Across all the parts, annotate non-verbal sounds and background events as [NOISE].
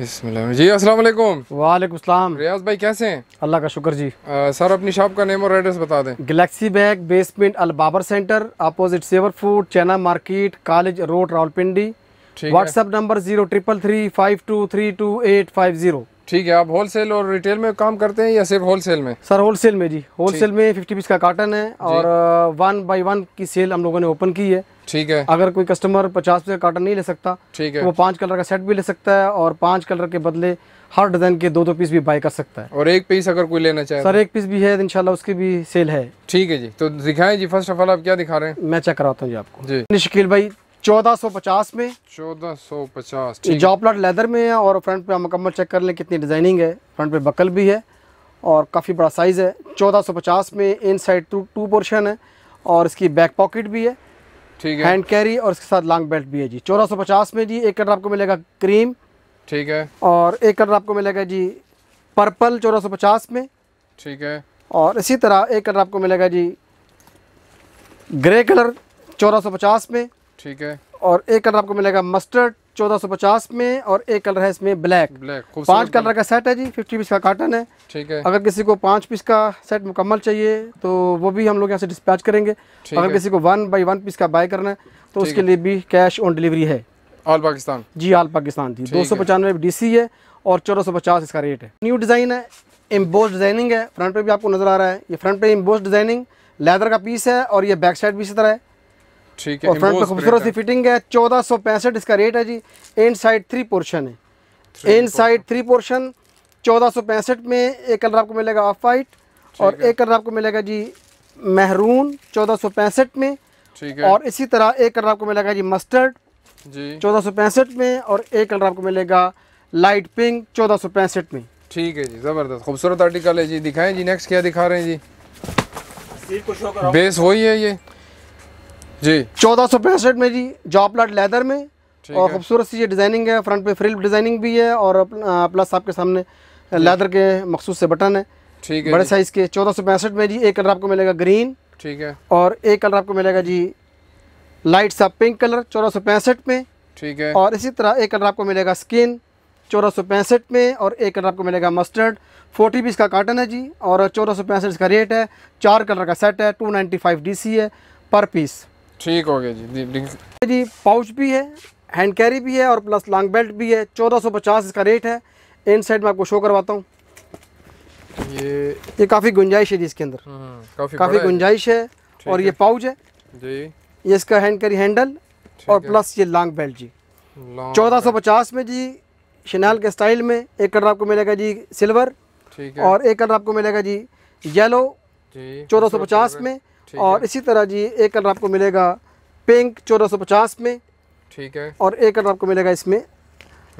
जी अस्सलाम वालेकुम वालेकुम सलाम रियाज भाई कैसे हैं अल्लाह का शुक्र जी आ, सर अपनी शॉप का नेम और एड्रेस बता दें Galaxy bag basement Al Babar center opposite Savour food China market college road Rawalpindi WhatsApp number zero triple three five two three two eight five zero ठीक है आप होलसेल और रिटेल में काम करते हैं या सिर्फ होलसेल में सर होलसेल में जी होलसेल में फिफ्टी पीस का काटन है और वन बाय वन की सेल हम लोगों ने ओपन की है ठीक है अगर कोई कस्टमर पचास का काटन नहीं ले सकता ठीक है तो वो पांच कलर का सेट भी ले सकता है और पांच कलर के बदले हर डिजाइन के दो दो पीस भी बाय कर सकता है और एक पीस अगर कोई लेना चाहे सर तो? एक पीस भी है इनशाला उसकी भी सेल है ठीक है जी तो दिखाए जी फर्स्ट ऑफ ऑल आप क्या दिखा रहे हैं मैं चेक कराता हूँ जी आपको जी शकील भाई चौदह सौ पचास में चौदह सौ पचास लेदर में है और फ्रंट पे हम मुकम्मल चेक कर लें कितनी डिज़ाइनिंग है फ्रंट पे बकल भी है और काफ़ी बड़ा साइज़ है चौदह सौ पचास में inside two two portion है और इसकी बैक पॉकेट भी है ठीक है हैंड कैरी और इसके साथ लॉन्ग बेल्ट भी है जी चौदह सौ पचास में जी एक कलर आपको मिलेगा क्रीम ठीक है और एक कलर आपको मिलेगा जी पर्पल चौदह सौ पचास में ठीक है और इसी तरह एक कलर आपको मिलेगा जी ग्रे कलर चौदह सौ पचास में ठीक है और एक कलर आपको मिलेगा मस्टर्ड 1450 में और एक कलर है इसमें ब्लैक ब्लैक पांच कलर का सेट है जी 50 पीस का काटन है ठीक है अगर किसी को पांच पीस का सेट मुकम्मल चाहिए तो वो भी हम लोग यहाँ से डिस्पैच करेंगे अगर किसी को वन बाई वन पीस का बाय करना है तो उसके लिए भी कैश ऑन डिलीवरी है ऑल पाकिस्तान जी ऑल पाकिस्तान जी दो सौ पचानवे डी सी है और चौदह सौ पचास इसका रेट है न्यू डिज़ाइन है एम्बोज डिज़ाइनिंग है फ्रंट पे भी आपको नज़र आ रहा है ये फ्रंट पे एम्बोज डिज़ाइनिंग लेदर का पीस है और ये बैक साइड भी इसी तरह है ठीक है और फ्रंट पे खूबसूरत सी फिटिंग है चौदह सौ पैंसठ इसका रेट है जी इन साइड थ्री पोर्शन है इन साइड थ्री पोर्शन चौदह सौ पैंसठ में एक कलर आपको मिलेगा ऑफ वाइट और एक कलर आपको मिलेगा जी महरून चौदह सौ पैंसठ में और इसी तरह एक कलर आपको मिलेगा जी मस्टर्ड चौदह सौ पैंसठ में और एक कलर आपको मिलेगा लाइट पिंक चौदह सौ पैंसठ में ठीक है जी ज़बरदस्त खूबसूरत आर्टिकल है जी दिखाएं जी नेक्स्ट क्या दिखा रहे हैं जी बेस वही है ये जी चौदह सौ पैंसठ में जी जॉब प्लाट लेदर में और खूबसूरत सी ये डिज़ाइनिंग है फ्रंट पे फ्रिल डिज़ाइनिंग भी है और प्लस आपके सामने लेदर के मखसूस से बटन है ठीक है बड़े साइज़ के चौदह सौ पैंसठ में जी एक कलर आपको मिलेगा ग्रीन ठीक है और एक कलर आपको मिलेगा जी लाइट सा पिंक कलर चौदह सौ पैंसठ में ठीक है और इसी तरह एक कलर आपको मिलेगा स्किन चौदह सौ पैंसठ में और एक कलर आपको मिलेगा मस्टर्ड फोर्टी पीस का काटन है जी और चौदह सौ पैंसठ इसका रेट है चार कलर का सेट है two ninety five D C है पर पीस ठीक हो गया जी जी पाउच भी है हैंड कैरी भी है और प्लस लॉन्ग बेल्ट भी है चौदह सौ पचास इसका रेट है इन साइड में आपको शो करवाता हूँ ये ये काफ़ी गुंजाइश है जी इसके अंदर हम्म, काफ़ी काफ़ी गुंजाइश है और ये पाउच है जी ये इसका हैंड कैरी हैंडल और प्लस ये लॉन्ग बेल्ट जी चौदह सौ पचास में जी शनाल के स्टाइल में एक कलर आपको मिलेगा जी सिल्वर और एक कलर आपको मिलेगा जी येलो चौदह सौ पचास में और इसी तरह जी एक कलर आपको मिलेगा पिंक चौदह में ठीक है और एक कलर आपको मिलेगा इसमें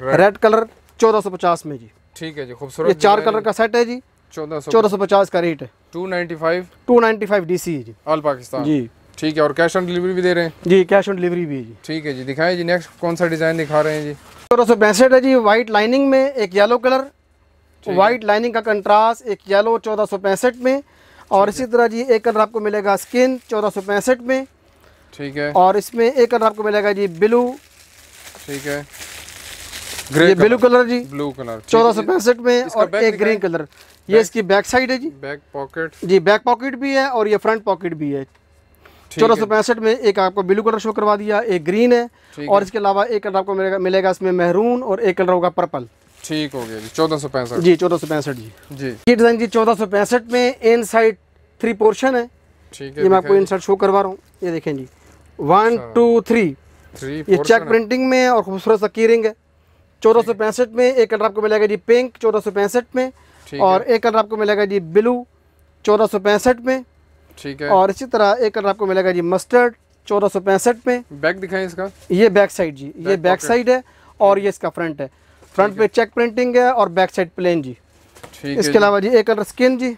रेड कलर चौदह में जी ठीक है जी खूबसूरत ये चार कलर का सेट है जी चौदह सौ पचास का रेट है two ninety five two five D C जी ऑल पाकिस्तान जी ठीक है और कैश ऑन डिलीवरी भी दे रहे हैं जी कैश ऑन डिलीवरी भी है जी ठीक है जी दिखाएं जी नेक्स्ट कौन सा डिज़ाइन दिखा रहे हैं जी चौदह सौ पैंसठ है जी वाइट लाइनिंग में एक येलो कलर वाइट लाइनिंग का कंट्रास्ट एक येलो चौदह सौ पैंसठ में और इसी तरह जी एक कलर आपको मिलेगा स्किन चौदह सौ पैंसठ में ठीक है और इसमें एक कलर आपको मिलेगा जी ब्लू ठीक है ये ब्लू कलर जी ब्लू कलर चौदह सौ पैंसठ में और एक ग्रीन कलर ये इसकी बैक साइड है जी बैक पॉकेट जी बैक पॉकेट भी है और ये फ्रंट पॉकेट भी है चौदह सौ पैंसठ में एक आपको ब्लू कलर शो करवा दिया एक ग्रीन है और इसके अलावा एक कलर आपको मिलेगा इसमें मेहरून और एक कलर होगा पर्पल ठीक हो गया जी चौदह सौ पैंसठ जी चौदह सौ पैंसठ जी जी ये डिज़ाइन जी चौदह सौ पैंसठ में इन साइड थ्री पोर्शन है ठीक है ये मैं आपको इन साइड शो करवा रहा हूँ ये देखें जी वन टू थ्री ये चेक प्रिंटिंग में और खूबसूरत सा कीरिंग है चौदह सौ पैंसठ में एक कलर आपको मिलेगा जी पिंक चौदह सौ पैंसठ में और एक कलर आपको मिलेगा जी ब्लू चौदह सौ पैंसठ में ठीक है और इसी तरह एक कलर आपको मिलेगा जी मस्टर्ड चौदह सौ पैंसठ में बैक दिखाएं इसका ये बैक साइड जी ये बैक साइड है और ये इसका फ्रंट है फ्रंट पे चेक प्रिंटिंग है और बैक साइड प्लेन जी इसके अलावा जी एक कलर स्किन जी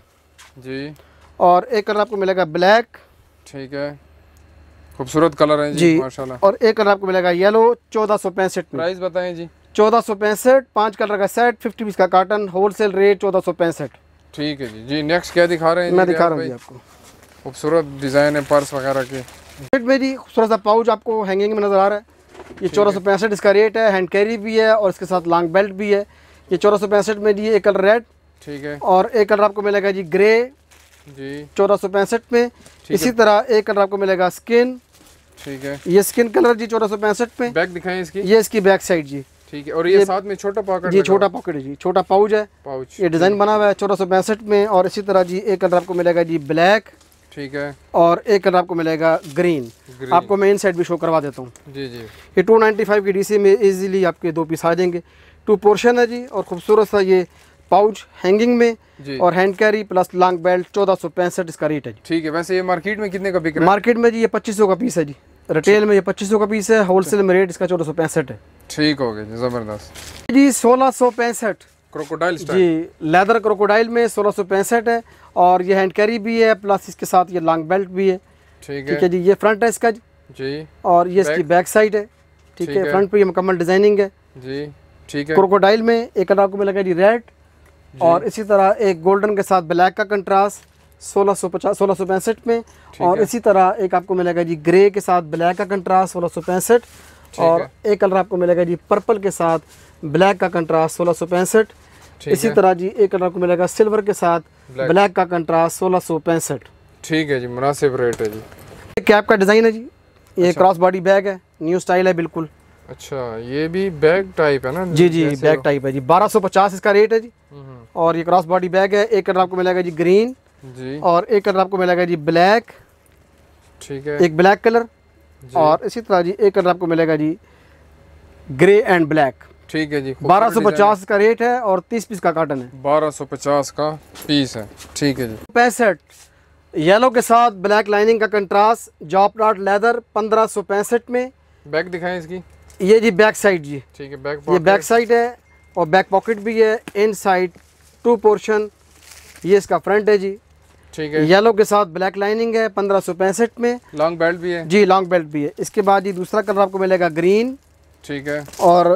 जी और एक कलर आपको मिलेगा ब्लैक ठीक है खूबसूरत कलर है जी, जी माशाल्लाह और एक कलर आपको मिलेगा येलो चौदह सौ पैंसठ प्राइस बताएं जी चौदह सौ पैंसठ पाँच कलर का सेट फिफ्टी पीस का काटन होलसेल रेट चौदह सौ पैंसठ ठीक है जी जी नेक्स्ट क्या दिखा रहे हैं मैं दिखा रहा हूँ आपको खूबसूरत डिज़ाइन है पर्स वगैरह के जी खूबसूरत सा पाउच आपको हैंगिंग में नज़र आ रहा है ये चौदह सौ पैंसठ इसका रेट है हैंड कैरी भी है और इसके साथ लॉन्ग बेल्ट भी है ये चौदह सौ पैंसठ में ये एक कलर रेड ठीक है और एक कलर आपको मिलेगा जी ग्रे जी चौदह सौ पैंसठ में इसी तरह एक कलर आपको मिलेगा स्किन ठीक है ये स्किन कलर जी चौदह सौ पैंसठ में बैक दिखाएं इसकी ये इसकी बैक साइड जी ठीक है और ये, ये साथ में छोटा पॉकेट जी छोटा पॉकेट है जी छोटा पाउच है पाउच ये डिज़ाइन बना हुआ है चौदह सौ पैंसठ में और इसी तरह जी एक कलर आपको मिलेगा जी ब्लैक ठीक है और एक कलर आपको मिलेगा ग्रीन, ग्रीन। आपको मैं इन साइड भी शो करवा देता हूँ जी जी ये टू नाइन्टी फाइव की डीसी में इजीली आपके दो पीस आ जाएंगे टू पोर्शन है जी और खूबसूरत सा ये पाउच हैंगिंग में और hand carry plus long belt चौदह सौ पैंसठ इसका रेट है जी ठीक है वैसे ये मार्केट में कितने का बिक रहा है मार्केट में जी ये पच्चीस का पीस है जी रिटेल में ये पच्चीस का पीस है होलसेल में रेट इसका चौदह सौ पैंसठ है ठीक हो गया जबरदस्त जी सोलह सौ पैंसठ क्रोकोडाइल जी लेदर क्रोकोडाइल में सोलह है और ये हैंड कैरी भी है प्लस इसके साथ ये लॉन्ग बेल्ट भी है ठीक है जी ये फ्रंट है इसका जी जी और ये इसकी बैक साइड है ठीक है फ्रंट पे ये मुकम्मल डिजाइनिंग है जी ठीक है क्रोकोडाइल में एक कलर में लगा जी रेड और इसी तरह एक गोल्डन के साथ ब्लैक का कंट्रास्ट सोलह सौ पचास सोलह सौ पैंसठ में और इसी तरह एक आपको मिलेगा जी ग्रे के साथ ब्लैक का कंट्रास्ट सोलह सौ पैंसठ और एक कलर आपको मिलेगा जी पर्पल के साथ ब्लैक का कंट्रास्ट सोलह सो पैंसठ इसी तरह जी एक कलर आपको मिलेगा सिल्वर के साथ ब्लैक का कंट्रास्ट सोलह सो पैंसठ ठीक है जी मुनासिब रेट है जी कैप का डिज़ाइन है जी ये अच्छा। क्रॉस बॉडी बैग है न्यू स्टाइल है बिल्कुल अच्छा ये भी बैग टाइप है ना जी जी बैग टाइप है जी 1250 इसका रेट है जी हम्म, हम्म। और ये क्रॉस बॉडी बैग है एक कलर आपको मिलेगा जी ग्रीन जी और एक कलर आपको मिलेगा जी ब्लैक ठीक है एक ब्लैक कलर और इसी तरह जी एक कलर आपको मिलेगा जी ग्रे एंड ब्लैक ठीक है जी बारह सौ पचास का रेट है और तीस पीस का काटन है बारह सौ पचास का पीस है ठीक है जी पैंसठ येलो के साथ ब्लैक लाइनिंग का कंट्रास्ट जॉब डॉट लेदर पंद्रह सौ पैंसठ में बैक दिखाएं इसकी ये जी बैक साइड जी ठीक है बैक ये बैक साइड है और बैक पॉकेट भी है इन साइड टू पोर्शन ये इसका फ्रंट है जी ठीक है येलो के साथ ब्लैक लाइनिंग है पंद्रह सौ पैंसठ में लॉन्ग बेल्ट भी है जी लॉन्ग बेल्ट भी है इसके बाद ये दूसरा कलर आपको मिलेगा ग्रीन ठीक है और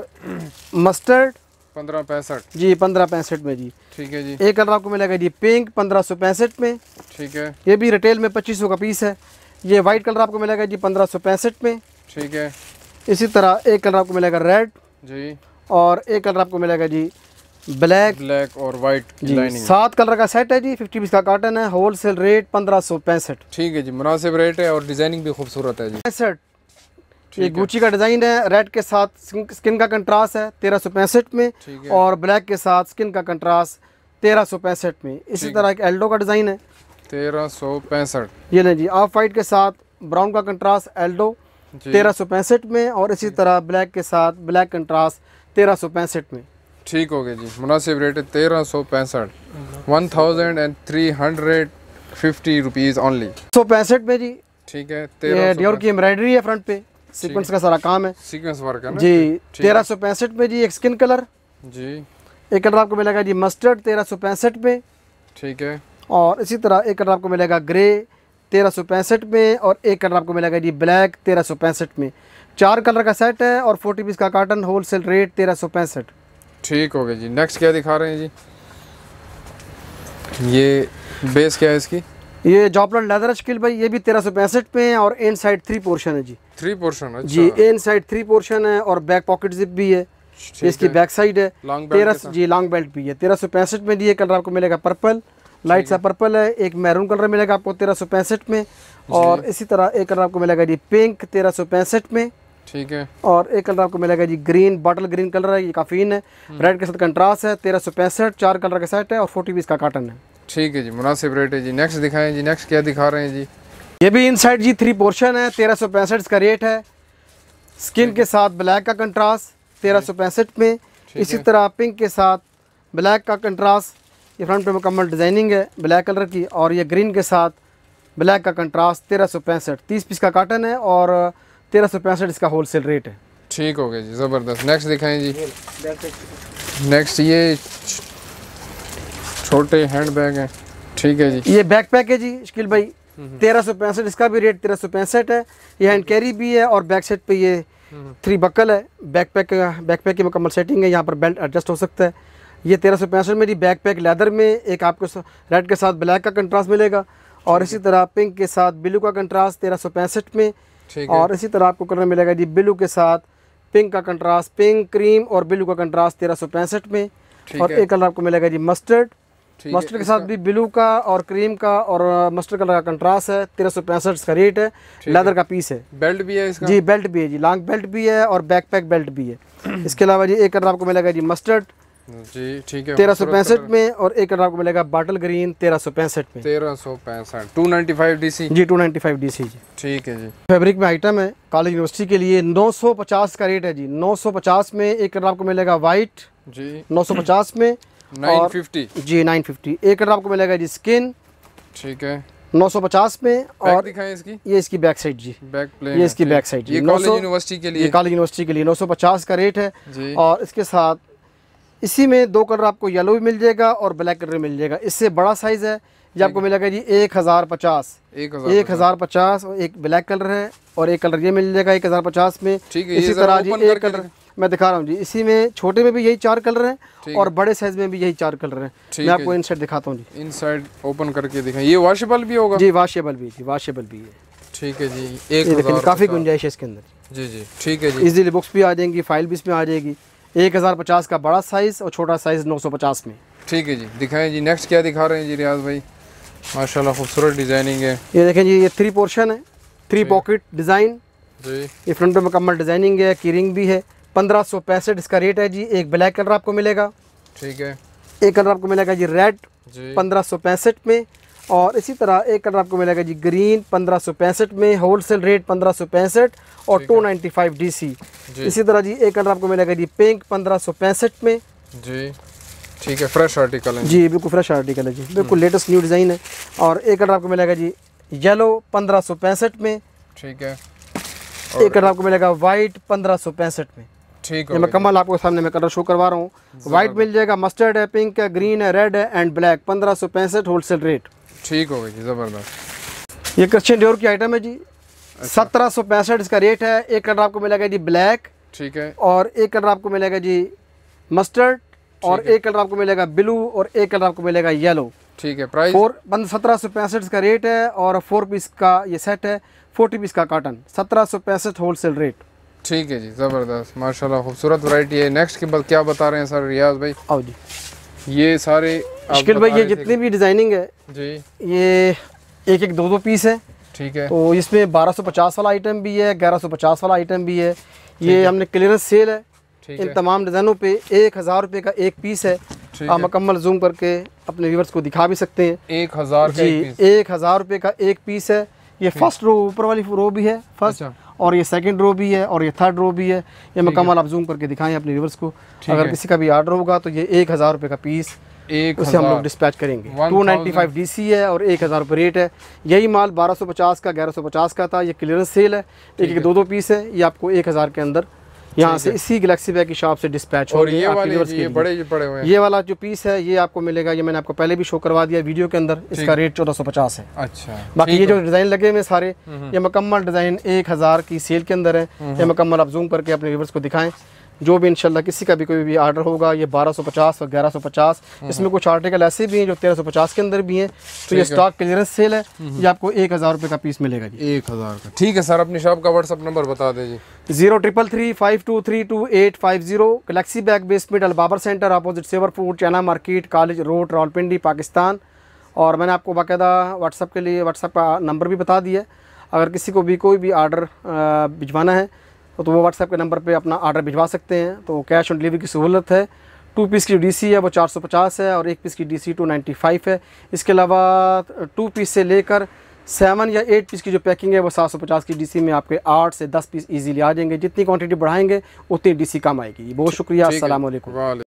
मस्टर्ड पंद्रह पैंसठ जी पंद्रह पैंसठ में जी ठीक है जी एक कलर आपको मिलेगा जी पिंक पंद्रह सौ पैंसठ में ठीक है ये भी रिटेल में पच्चीस सौ का पीस है ये वाइट कलर आपको मिलेगा जी पंद्रह सौ पैंसठ में ठीक है इसी तरह एक कलर आपको मिलेगा रेड जी और एक कलर आपको मिलेगा जी ब्लैक ब्लैक और वाइट सात कलर का सेट है जी फिफ्टी पीस का काटन है होल सेल रेट पंद्रह सौ पैंसठ ठीक है जी मुनासिब रेट है और डिजाइनिंग भी खूबसूरत है जी पैंसठ ये गुची का डिज़ाइन है रेड के साथ स्किन का कंट्रास्ट है तेरह सौ पैंसठ में और ब्लैक के साथ स्किन का कंट्रास्ट तेरह सौ पैंसठ में इसी तरह एक एल्डो का डिज़ाइन है तेरह सौ पैंसठ ये नहीं जी ऑफ वाइट के साथ ब्राउन का कंट्रास्ट एल्डो तेरह सौ पैंसठ में और इसी तरह ब्लैक के साथ ब्लैक कंट्रास्ट तेरह सौ पैंसठ में ठीक हो गया जी मुनासिब रेट है तेरह सौ पैंसठ one thousand and three hundred fifty rupees only सौ पैंसठ में जी ठीक है तेरह डियोर की एम्ब्रॉयडरी है फ्रंट पे सीक्वेंस का सारा काम है सीक्वेंस वर्क है जी तेरह सौ पैंसठ में जी एक स्किन कलर जी एक कलर आपको मिलेगा जी मस्टर्ड तेरह सौ पैंसठ में ठीक है और इसी तरह एक कलर आपको मिलेगा ग्रे तेरह सौ पैंसठ में और एक कलर आपको मिलेगा जी ब्लैक तेरह सौ पैंसठ में चार कलर का सेट है और फोर्टी पीस का कार्टन होल सेल रेट तेरह सौ पैंसठ ठीक हो गया जी नेक्स्ट क्या दिखा रहे हैं जी ये बेस क्या है इसकी ये जॉपलन लेदर स्किल भाई ये भी तेरह सौ पैंसठ पे अच्छा। है और एन साइड थ्री पोर्शन है जी थ्री पोर्शन है जी एन साइड थ्री पोर्शन है और बैक पॉकेट जिप भी है इसकी बैक साइड है तेरह जी लॉन्ग बेल्ट भी है तेरह सौ पैंसठ में दिए कलर आपको मिलेगा पर्पल लाइट सा पर्पल है एक मैरून कलर मिलेगा आपको तेरह सौ पैंसठ में और इसी तरह एक कलर आपको मिलेगा जी पिंक तेरह सौ पैंसठ में ठीक है और एक कलर आपको मिलेगा जी ग्रीन बॉटल ग्रीन कलर है ये काफ़ी है हम्म। रेड के साथ कंट्रास्ट है तेरह सौ पैंसठ चार कलर का सेट है और फोर्टी पीस का काटन है ठीक है जी मुनासिब रेट है जी नेक्स्ट दिखाएं जी नेक्स्ट क्या दिखा रहे हैं जी ये भी साइड जी थ्री पोर्शन है तेरह सौ पैंसठ इसका रेट है स्किन के साथ ब्लैक का कंट्रास्ट तेरह सौ पैंसठ में इसी तरह पिंक के साथ ब्लैक का कंट्रास्ट ये फ्रंट पे मुकम्मल डिज़ाइनिंग है ब्लैक कलर की और ये ग्रीन के साथ ब्लैक का कंट्रास्ट तेरह सौ पैंसठ तीस पीस का काटन है और तेरह सौ पैंसठ इसका होल सेल रेट है ठीक हो गया जी ज़बरदस्त नेक्स्ट दिखाएं जी नेक्स्ट ये छोटे हैंड बैग हैं ठीक है जी ये बैक पैक है जी शकील भाई हम्म, हम्म। तेरह सौ पैंसठ इसका भी रेट तेरह सौ पैंसठ है ये हैंड कैरी भी है और बैक सेट पे ये थ्री हम्म, बकल है बैक पैक बैक पैक की मुकम्मल सेटिंग है यहाँ पर बेल्ट एडजस्ट हो सकता है ये तेरह सौ पैंसठ में जी बैक पैक लेदर में एक आपको रेड के साथ ब्लैक का कंट्रास्ट मिलेगा और इसी तरह पिंक के साथ ब्लू का कंट्रास्ट तेरह सौ पैंसठ में और इसी तरह आपको कलर मिलेगा जी ब्लू के साथ पिंक का कंट्रास्ट पिंक क्रीम और ब्लू का कंट्रास्ट तेरह सौ पैंसठ में और एक कलर आपको मिलेगा जी मस्टर्ड मस्टर्ड के साथ भी ब्लू का और क्रीम का और मस्टर्ड कलर का कंट्रास्ट है तेरह सौ पैंसठ का रेट है लेदर का पीस है बेल्ट भी है इसका जी बेल्ट भी है जी लॉन्ग बेल्ट भी है और बैक पैक बेल्ट भी है [CLEARS THROAT] इसके अलावा जी एक कलर आपको मिलेगा जी मस्टर्ड तेरह सौ पैंसठ में और एक कलर आपको मिलेगा बाटल ग्रीन तेरह सौ पैंसठ में तेरह सौ पैंसठ two ninety five D C जी two ninety five D C जी ठीक है जी फैब्रिक में आइटम है कॉलेज यूनिवर्सिटी के लिए नौ सौ पचास का रेट है जी नौ सौ पचास में एक कलर आपको मिलेगा व्हाइट जी नौ सौ पचास में नाइन [CLEARS THROAT] फिफ्टी जी नाइन फिफ्टी एक कलर आपको मिलेगा जी स्किन ठीक है 950 में और इसकी ये इसकी बैक साइड जी बैक प्लेन ये इसकी बैक साइड जी कॉलेज यूनिवर्सिटी के लिए कॉलेज यूनिवर्सिटी के लिए 950 का रेट है और इसके साथ इसी में दो कलर आपको येलो भी मिल जाएगा और ब्लैक कलर मिल जाएगा इससे बड़ा साइज़ है ये आपको मिलेगा जी एक हज़ार पचास एक हज़ार पचास और एक ब्लैक कलर है और एक कलर ये मिल जाएगा एक हज़ार पचास में इसी तरह जी एक कलर मैं दिखा रहा हूँ जी इसी में छोटे में भी यही चार कलर हैं और बड़े साइज में भी यही चार कलर हैं मैं आपको इन दिखाता हूँ जी इन ओपन करके दिखाएं ये वाशेबल भी होगा जी वाशेबल भी जी वाशेबल भी है ठीक है जी एक काफ़ी गुंजाइश है इसके अंदर जी जी ठीक है जी इजीली बुक्स भी आ जाएंगी फाइल भी इसमें आ जाएगी एक हज़ार पचास का बड़ा साइज़ और छोटा साइज़ नौ सौ पचास में ठीक है जी दिखाएं जी नेक्स्ट क्या दिखा रहे हैं जी रियाज भाई माशाल्लाह खूबसूरत डिज़ाइनिंग है ये देखें जी ये थ्री पोर्शन है थ्री पॉकेट डिज़ाइन जी ये फ्रंट पर मुकम्मल डिज़ाइनिंग है की रिंग भी है पंद्रह सौ पैंसठ इसका रेट है जी एक ब्लैक कलर आपको मिलेगा ठीक है एक कलर आपको मिलेगा जी रेड पंद्रह सौ पैंसठ में और इसी तरह एक कलर आपको मिलेगा जी ग्रीन पंद्रह सौ पैंसठ में होल सेल रेट पंद्रह सौ पैंसठ और two ninety five D C इसी तरह जी एक कलर आपको मिलेगा जी पिंक पंद्रह सौ पैंसठ में जी ठीक है फ्रेश आर्टिकल है जी बिल्कुल फ्रेश आर्टिकल है जी बिल्कुल लेटेस्ट न्यू डिज़ाइन है और एक कलर आपको मिलेगा जी येलो पंद्रह सौ पैंसठ में ठीक है एक कलर आपको मिलेगा वाइट पंद्रह सौ पैंसठ में ठीक है मैं कमल आपको सामने में कलर शो करवा रहा हूँ व्हाइट मिल जाएगा मस्टर्ड है पिंक है ग्रीन है रेड है एंड ब्लैक पंद्रह सौ पैंसठ होलसेल रेट ठीक हो गई जी ज़बरदस्त ये क्रिश्चियन डोर की आइटम है जी अच्छा। सत्रह सौ पैंसठ इसका रेट है एक कलर आपको मिलेगा जी ब्लैक ठीक है और एक कलर आपको मिलेगा जी मस्टर्ड और एक कलर आपको मिलेगा ब्लू और एक कलर आपको मिलेगा येलो ठीक है प्राइस फोर सत्रह सौ पैंसठ इसका रेट है और फोर पीस का ये सेट है फोर्टी पीस का काटन सत्रह सौ पैंसठ होल सेल रेट ठीक है जी ज़बरदस्त माशाल्लाह खूबसूरत वैरायटी है नेक्स्ट के बाद क्या बता रहे हैं सर रियाज भाई आओ जी ये सारे मुश्किल भाई ये जितनी भी डिज़ाइनिंग है जी ये एक एक दो दो पीस है ठीक है तो इसमें 1250 वाला आइटम भी है 1150 वाला आइटम भी है ये हमने क्लियरेंस सेल है इन तमाम डिज़ाइनों पे एक हज़ार रुपये का एक पीस है आप मुकम्मल जूम करके अपने व्यूवर्स को दिखा भी सकते हैं एक हज़ार जी एक हज़ार रुपये का एक पीस है ये फर्स्ट रो ऊपर वाली रो भी है फर्स्ट और ये सेकंड रो भी है और ये थर्ड रो भी है ये मकमल आप जूम करके दिखाएं अपने व्यूवर्स को अगर किसी का भी ऑर्डर होगा तो ये एक हज़ार रुपये का पीस एक उसे हम लोग डिस्पैच करेंगे two ninety five D C है और एक हज़ार रुपये रेट है यही माल बारह सौ पचास का ग्यारह सौ पचास का था ये क्लियरेंस सेल है एक एक दो दो पीस है ये आपको एक हज़ार के अंदर यहाँ से इसी गलेक्सी बैग की शॉप से डिस्पैच हो रही है ये वाला जो पीस है ये आपको मिलेगा ये मैंने आपको पहले भी शो करवा दिया वीडियो के अंदर इसका रेट चौदह सौ पचास है अच्छा बाकी ये जो डिज़ाइन लगे हुए सारे हम्म, हम्म। ये मुकम्मल डिज़ाइन एक हज़ार की सेल के अंदर है हम्म, ये मकम्मल आप जूम करके अपने को दिखाएं जो भी इंशाल्लाह किसी का भी कोई भी आर्डर होगा ये 1250 और 1150 हम्म। इसमें कुछ आर्टिकल ऐसे भी हैं जो 1350 के अंदर भी हैं तो ये स्टॉक क्लियरेंस सेल है हम्म। ये आपको एक हज़ार रुपये का पीस मिलेगा जी एक हज़ार का ठीक है सर अपनी शॉप का व्हाट्सअप नंबर बता दें zero triple three five two three two eight five zero Galaxy Bag basement Albabar centre opposite Savour food China market college road Rawalpindi Pakistan और मैंने आपको बाकायदा व्हाट्सअप के लिए व्हाट्सअप का नंबर भी बता दिया अगर किसी को भी कोई भी आर्डर भिजवाना है तो वो व्हाट्सएप के नंबर पे अपना ऑर्डर भिजवा सकते हैं तो कैश ऑन डिलीवरी की सहूलत है टू पीस की डीसी है वो 450 है और एक पीस की डीसी 295 है इसके अलावा टू पीस से लेकर सेवन या एट पीस की जो पैकिंग है वो 750 की डीसी में आपके आठ से दस पीस इजीली आ जाएंगे जितनी क्वांटिटी बढ़ाएंगे उतनी डीसी कम आएगी बहुत शुक्रिया असल